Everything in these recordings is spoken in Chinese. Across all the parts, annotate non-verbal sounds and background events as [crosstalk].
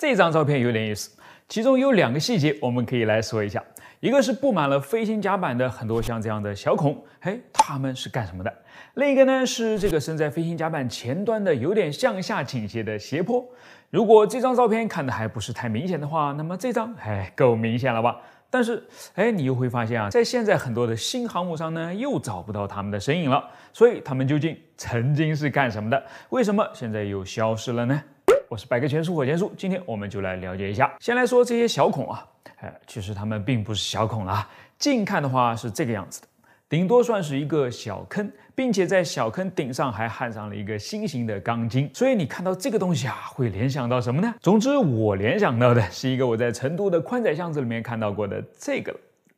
这张照片有点意思，其中有两个细节，我们可以来说一下。一个是布满了飞行甲板的很多像这样的小孔，哎，他们是干什么的？另一个呢是这个身在飞行甲板前端的有点向下倾斜的斜坡。如果这张照片看的还不是太明显的话，那么这张哎够明显了吧？但是哎，你又会发现啊，在现在很多的新航母上呢，又找不到他们的身影了。所以他们究竟曾经是干什么的？为什么现在又消失了呢？我是百科全书火箭叔，今天我们就来了解一下。先来说这些小孔啊，呃，其实它们并不是小孔啦，近看的话是这个样子的，顶多算是一个小坑，并且在小坑顶上还焊上了一个心形的钢筋。所以你看到这个东西啊，会联想到什么呢？总之，我联想到的是一个我在成都的宽窄巷子里面看到过的这个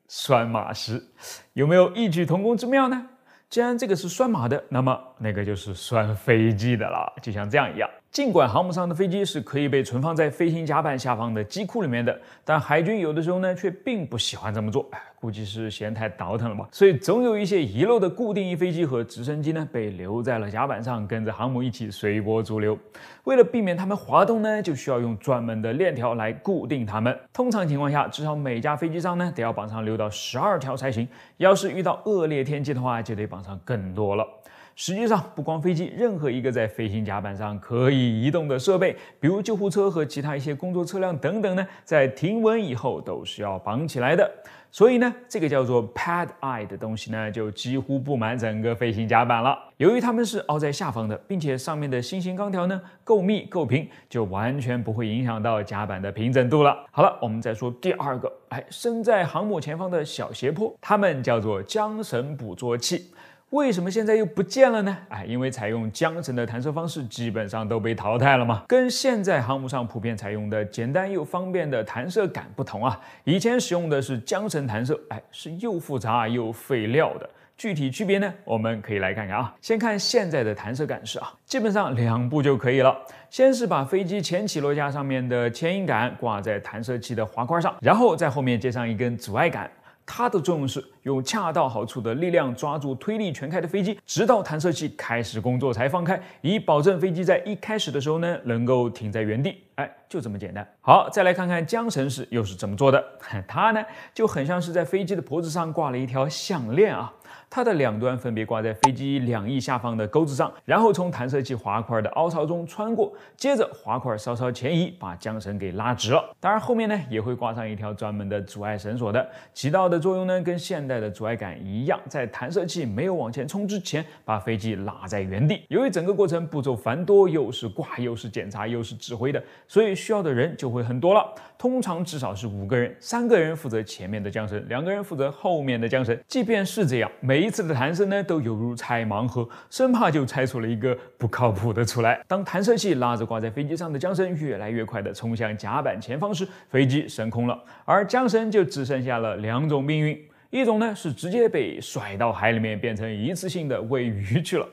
拴马石，有没有异曲同工之妙呢？既然这个是拴马的，那么那个就是拴飞机的了，就像这样一样。尽管航母上的飞机是可以被存放在飞行甲板下方的机库里面的，但海军有的时候呢却并不喜欢这么做，哎，估计是嫌太倒腾了吧。所以总有一些遗漏的固定翼飞机和直升机呢被留在了甲板上，跟着航母一起随波逐流。为了避免它们滑动呢，就需要用专门的链条来固定它们。通常情况下，至少每架飞机上呢得要绑上六到十二条才行。要是遇到恶劣天气的话，就得绑上更多了。实际上，不光飞机，任何一个在飞行甲板上可以移动的设备，比如救护车和其他一些工作车辆等等呢，在停稳以后都是要绑起来的。所以呢，这个叫做 pad eye 的东西呢，就几乎布满整个飞行甲板了。由于它们是凹在下方的，并且上面的新型钢条呢，够密够平，就完全不会影响到甲板的平整度了。好了，我们再说第二个，哎，身在航母前方的小斜坡，它们叫做缰绳捕捉器。为什么现在又不见了呢？哎，因为采用缰绳的弹射方式基本上都被淘汰了嘛。跟现在航母上普遍采用的简单又方便的弹射杆不同啊，以前使用的是缰绳弹射，哎，是又复杂又费料的。具体区别呢，我们可以来看看啊。先看现在的弹射杆式啊，基本上两步就可以了。先是把飞机前起落架上面的牵引杆挂在弹射器的滑块上，然后在后面接上一根阻碍杆。它的作用是用恰到好处的力量抓住推力全开的飞机，直到弹射器开始工作才放开，以保证飞机在一开始的时候呢能够停在原地。哎，就这么简单。好，再来看看缰绳式又是怎么做的。它 [laughs] 呢就很像是在飞机的脖子上挂了一条项链啊，它的两端分别挂在飞机两翼下方的钩子上，然后从弹射器滑块的凹槽中穿过，接着滑块稍稍前移，把缰绳给拉直了。当然，后面呢也会挂上一条专门的阻碍绳索的，起到的作用呢跟现代的阻碍杆一样，在弹射器没有往前冲之前把飞机拉在原地。由于整个过程步骤繁多，又是挂又是检查又是指挥的。所以需要的人就会很多了，通常至少是五个人，三个人负责前面的缰绳，两个人负责后面的缰绳。即便是这样，每一次的弹射呢，都犹如拆盲盒，生怕就拆出了一个不靠谱的出来。当弹射器拉着挂在飞机上的缰绳，越来越快地冲向甲板前方时，飞机升空了，而缰绳就只剩下了两种命运，一种呢是直接被甩到海里面，变成一次性的喂鱼去了。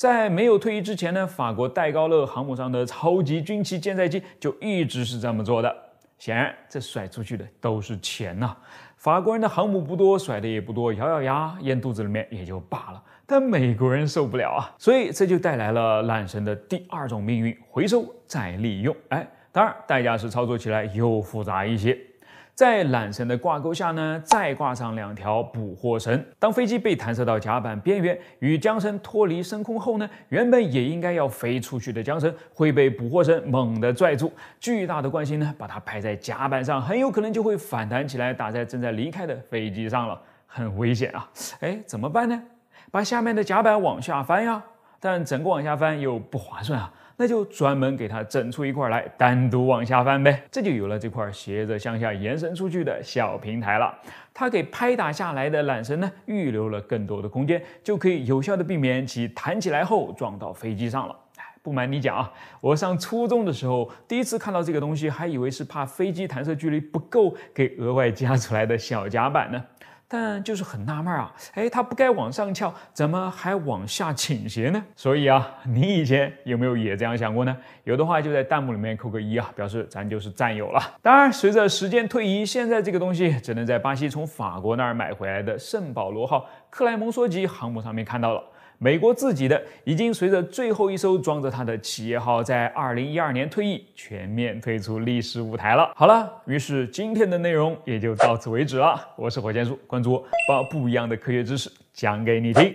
在没有退役之前呢，法国戴高乐航母上的超级军旗舰载机就一直是这么做的。显然，这甩出去的都是钱呐。法国人的航母不多，甩的也不多，咬咬牙咽肚子里面也就罢了。但美国人受不了啊，所以这就带来了烂神的第二种命运——回收再利用。哎，当然，代价是操作起来又复杂一些。在缆绳的挂钩下呢，再挂上两条捕获绳。当飞机被弹射到甲板边缘，与江绳脱离升空后呢，原本也应该要飞出去的江绳会被捕获绳猛地拽住，巨大的惯性呢，把它拍在甲板上，很有可能就会反弹起来，打在正在离开的飞机上了，很危险啊！哎，怎么办呢？把下面的甲板往下翻呀！但整个往下翻又不划算啊，[laughs] 那就专门给它整出一块来，单独往下翻呗，这就有了这块斜着向下延伸出去的小平台了。它给拍打下来的缆绳呢预留了更多的空间，就可以有效的避免其弹起来后撞到飞机上了。不瞒你讲啊，我上初中的时候第一次看到这个东西，还以为是怕飞机弹射距离不够，给额外加出来的小甲板呢。但就是很纳闷啊，哎，它不该往上翘，怎么还往下倾斜呢？所以啊，你以前有没有也这样想过呢？有的话就在弹幕里面扣个一啊，表示咱就是战友了。当然，随着时间推移，现在这个东西只能在巴西从法国那儿买回来的圣保罗号克莱蒙梭级航母上面看到了。美国自己的已经随着最后一艘装着它的企业号在二零一二年退役，全面退出历史舞台了。好了，于是今天的内容也就到此为止了。我是火箭叔，关注我，把不一样的科学知识讲给你听。